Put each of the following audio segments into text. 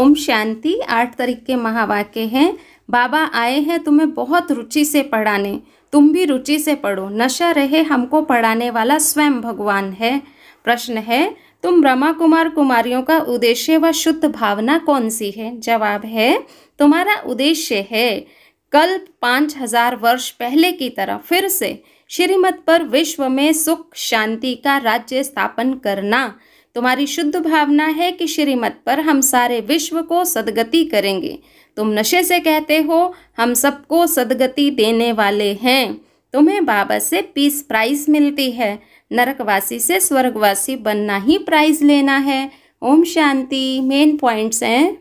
ओम शांति आठ तारीख के महावाक्य हैं बाबा आए हैं तुम्हें बहुत रुचि से पढ़ाने तुम भी रुचि से पढ़ो नशा रहे हमको पढ़ाने वाला स्वयं भगवान है प्रश्न है तुम ब्रह्मा कुमार कुमारियों का उद्देश्य व शुद्ध भावना कौन सी है जवाब है तुम्हारा उद्देश्य है कल पाँच हजार वर्ष पहले की तरह फिर से श्रीमत पर विश्व में सुख शांति का राज्य स्थापन करना तुम्हारी शुद्ध भावना है कि श्रीमत पर हम सारे विश्व को सदगति करेंगे तुम नशे से कहते हो हम सबको सदगति देने वाले हैं तुम्हें बाबा से पीस प्राइज मिलती है नरकवासी से स्वर्गवासी बनना ही प्राइज लेना है ओम शांति मेन पॉइंट्स हैं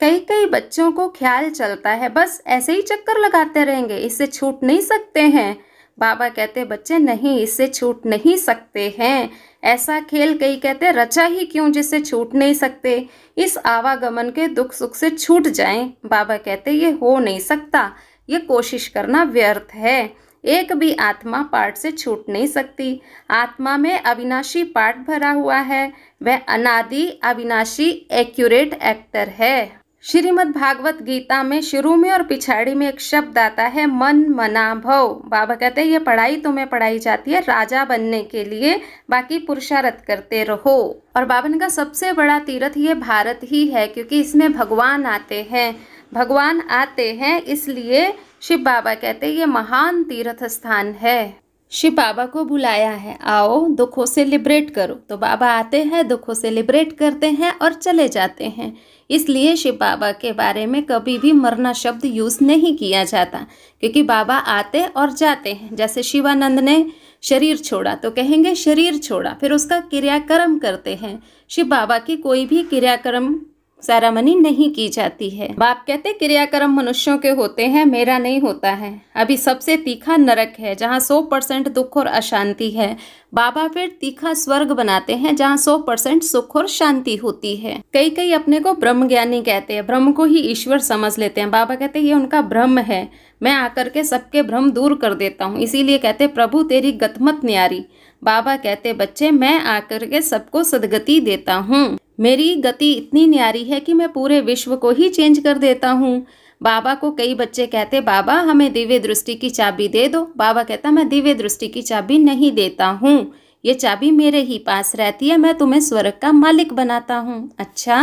कई कई बच्चों को ख्याल चलता है बस ऐसे ही चक्कर लगाते रहेंगे इससे छूट नहीं सकते हैं बाबा कहते बच्चे नहीं इससे छूट नहीं सकते हैं ऐसा खेल कई कहते रचा ही क्यों जिसे छूट नहीं सकते इस आवागमन के दुख सुख से छूट जाएं बाबा कहते ये हो नहीं सकता ये कोशिश करना व्यर्थ है एक भी आत्मा पार्ट से छूट नहीं सकती आत्मा में अविनाशी पार्ट भरा हुआ है वह अनादि अविनाशी एक्यूरेट एक्टर है श्रीमद् भागवत गीता में शुरू में और पिछाड़ी में एक शब्द आता है मन मना भव बाबा कहते हैं ये पढ़ाई तुम्हें पढ़ाई जाती है राजा बनने के लिए बाकी पुरुषार्थ करते रहो और बाबन का सबसे बड़ा तीर्थ ये भारत ही है क्योंकि इसमें भगवान आते हैं भगवान आते हैं इसलिए शिव बाबा कहते हैं ये महान तीर्थ स्थान है शिव बाबा को बुलाया है आओ दुखों से लिब्रेट करो तो बाबा आते हैं दुखों से लिब्रेट करते हैं और चले जाते हैं इसलिए शिव बाबा के बारे में कभी भी मरना शब्द यूज़ नहीं किया जाता क्योंकि बाबा आते और जाते हैं जैसे शिवानंद ने शरीर छोड़ा तो कहेंगे शरीर छोड़ा फिर उसका क्रियाक्रम करते हैं शिव बाबा की कोई भी क्रियाक्रम सेरामनी नहीं की जाती है बाप कहते क्रियाक्रम मनुष्यों के होते हैं मेरा नहीं होता है अभी सबसे तीखा नरक है जहाँ सौ परसेंट दुख और अशांति है बाबा फिर तीखा स्वर्ग बनाते हैं जहाँ 100 परसेंट सुख और शांति होती है कई कई अपने को ब्रह्म ज्ञानी कहते हैं ब्रह्म को ही ईश्वर समझ लेते हैं बाबा कहते ये उनका ब्रह्म है मैं आकर के सबके भ्रम दूर कर देता हूँ इसीलिए कहते प्रभु तेरी गतमत न्यारी बाबा कहते बच्चे मैं आकर के सबको सदगति देता हूँ मेरी गति इतनी न्यारी है कि मैं पूरे विश्व को ही चेंज कर देता हूँ बाबा को कई बच्चे कहते बाबा हमें दिव्य दृष्टि की चाबी दे दो बाबा कहता मैं दिव्य दृष्टि की चाबी नहीं देता हूँ ये चाबी मेरे ही पास रहती है मैं तुम्हें स्वर्ग का मालिक बनाता हूँ अच्छा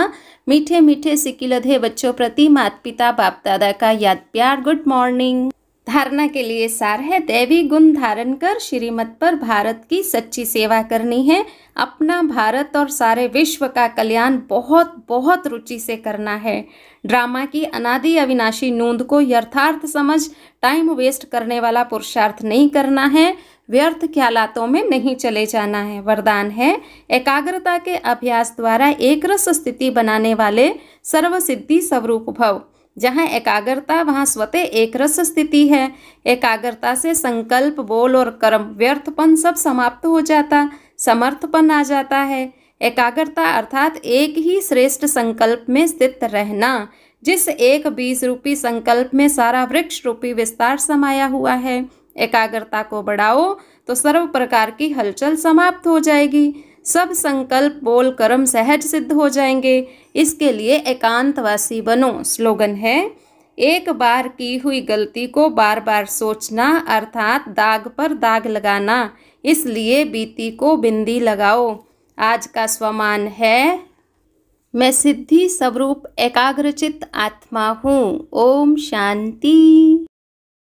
मीठे मीठे सिकिलधे बच्चों प्रति माता पिता बाप दादा का याद प्यार गुड मॉर्निंग धारणा के लिए सार है दैवी गुण धारण कर श्रीमत पर भारत की सच्ची सेवा करनी है अपना भारत और सारे विश्व का कल्याण बहुत बहुत रुचि से करना है ड्रामा की अनादि अविनाशी नूंद को यथार्थ समझ टाइम वेस्ट करने वाला पुरुषार्थ नहीं करना है व्यर्थ ख्यालातों में नहीं चले जाना है वरदान है एकाग्रता के अभ्यास द्वारा एक रस स्थिति बनाने वाले सर्वसिद्धि स्वरूप भव जहाँ एकाग्रता वहाँ स्वतः एक रस स्थिति है एकाग्रता से संकल्प बोल और कर्म व्यर्थपन सब समाप्त हो जाता समर्थपन आ जाता है एकाग्रता अर्थात एक ही श्रेष्ठ संकल्प में स्थित रहना जिस एक बीस रूपी संकल्प में सारा वृक्ष रूपी विस्तार समाया हुआ है एकाग्रता को बढ़ाओ तो सर्व प्रकार की हलचल समाप्त हो जाएगी सब संकल्प बोल कर्म सहज सिद्ध हो जाएंगे इसके लिए एकांतवासी बनो स्लोगन है एक बार की हुई गलती को बार बार सोचना अर्थात दाग पर दाग लगाना इसलिए बीती को बिंदी लगाओ आज का स्वमान है मैं सिद्धि स्वरूप एकाग्रचित आत्मा हूँ ओम शांति